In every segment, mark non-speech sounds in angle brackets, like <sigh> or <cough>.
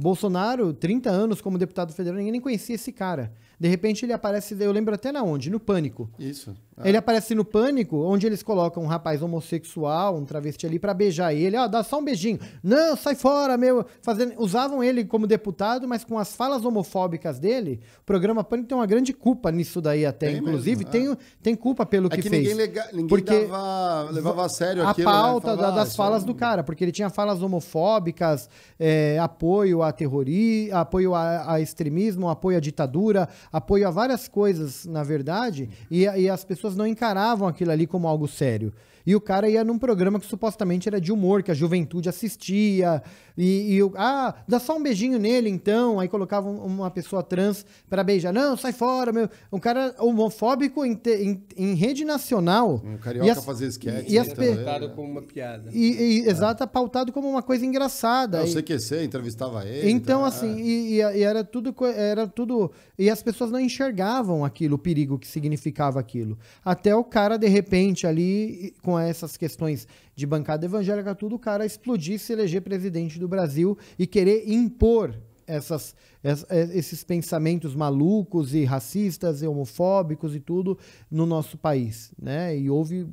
Bolsonaro, 30 anos como deputado federal, ninguém nem conhecia esse cara. De repente ele aparece, eu lembro até na onde? No Pânico. Isso. É. Ele aparece no Pânico, onde eles colocam um rapaz homossexual, um travesti ali, para beijar ele. Ah, dá só um beijinho. Não, sai fora, meu. Fazendo... Usavam ele como deputado, mas com as falas homofóbicas dele, o programa Pânico tem uma grande culpa nisso daí até. Tem Inclusive, mesmo, é. tem, tem culpa pelo é que, que, fez. Ninguém, lega... ninguém porque dava, levava a sério a aquilo, né? pauta né? das ah, é falas é... do cara, porque ele tinha falas homofóbicas, é, apoio a terrorismo, apoio a, a extremismo, apoio à ditadura, apoio a várias coisas, na verdade, e, e as pessoas não encaravam aquilo ali como algo sério. E o cara ia num programa que supostamente era de humor, que a juventude assistia. E, e o, ah, dá só um beijinho nele então. Aí colocavam uma pessoa trans para beijar. Não, sai fora, meu. Um cara homofóbico em, te, em, em rede nacional. Um carioca as, fazer esquete. E as, né? pautado é, como uma piada. E, e é. exata, pautado como uma coisa engraçada. É, o CQC entrevistava ele. Tá? Então, assim, é. e, e, era tudo. Era tudo. E as pessoas não enxergavam aquilo, o perigo que significava aquilo. Até o cara, de repente, ali. Com com essas questões de bancada evangélica, tudo, o cara explodir, se eleger presidente do Brasil e querer impor essas, é, esses pensamentos malucos e racistas e homofóbicos e tudo no nosso país, né? E houve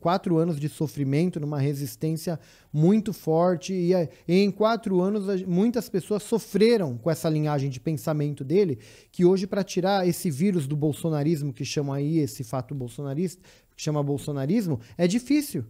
quatro anos de sofrimento, numa resistência muito forte e, é, em quatro anos muitas pessoas sofreram com essa linhagem de pensamento dele, que hoje para tirar esse vírus do bolsonarismo que chama aí esse fato bolsonarista, que chama bolsonarismo, é difícil.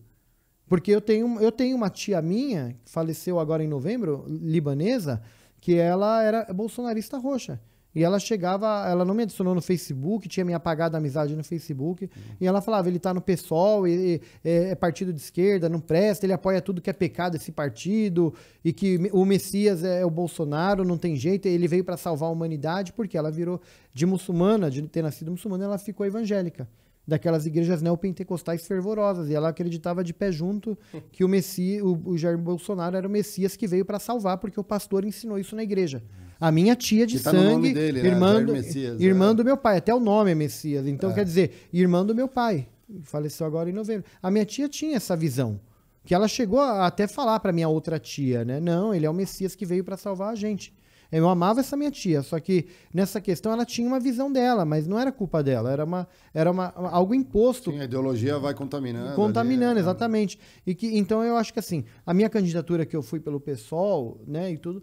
Porque eu tenho, eu tenho uma tia minha, que faleceu agora em novembro, libanesa, que ela era bolsonarista roxa. E ela chegava, ela não me adicionou no Facebook, tinha me apagado a amizade no Facebook. Uhum. E ela falava: ele tá no PSOL, e, e, é, é partido de esquerda, não presta, ele apoia tudo que é pecado esse partido, e que o Messias é o Bolsonaro, não tem jeito, ele veio para salvar a humanidade, porque ela virou de muçulmana, de ter nascido muçulmana, ela ficou evangélica daquelas igrejas neopentecostais fervorosas. E ela acreditava de pé junto <laughs> que o, Messias, o, o Jair Bolsonaro era o Messias que veio para salvar, porque o pastor ensinou isso na igreja. A minha tia de tá sangue, no dele, né? irmã, né? do, Messias, irmã é. do meu pai, até o nome é Messias. Então, é. quer dizer, irmã do meu pai, faleceu agora em novembro. A minha tia tinha essa visão. Que ela chegou a até falar para minha outra tia, né? Não, ele é o Messias que veio para salvar a gente. Eu amava essa minha tia, só que nessa questão ela tinha uma visão dela, mas não era culpa dela, era uma era uma, algo imposto. Sim, a ideologia vai contaminando. Contaminando, ali, é, exatamente. E que então eu acho que assim, a minha candidatura que eu fui pelo PSOL, né, e tudo,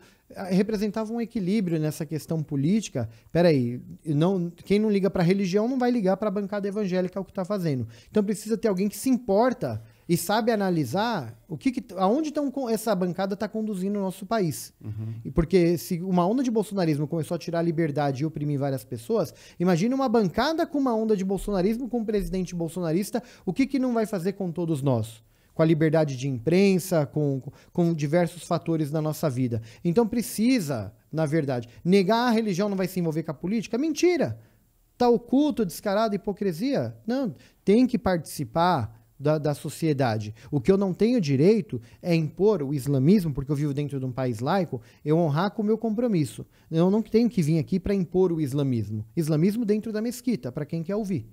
representava um equilíbrio nessa questão política. Peraí, não, quem não liga para religião não vai ligar para a bancada evangélica o que está fazendo. Então precisa ter alguém que se importa e sabe analisar o que, que aonde tão, essa bancada está conduzindo o nosso país. Uhum. E porque se uma onda de bolsonarismo começou a tirar a liberdade e oprimir várias pessoas, imagina uma bancada com uma onda de bolsonarismo com um presidente bolsonarista, o que, que não vai fazer com todos nós? Com a liberdade de imprensa, com, com diversos fatores na nossa vida. Então precisa, na verdade, negar a religião não vai se envolver com a política? Mentira! Está oculto, descarado, hipocrisia? Não, tem que participar da, da, sociedade. O que eu não tenho direito é impor o islamismo, porque eu vivo dentro de um país laico, eu honrar com o meu compromisso. Eu não tenho que vir aqui para impor o islamismo. Islamismo dentro da mesquita, para quem quer ouvir.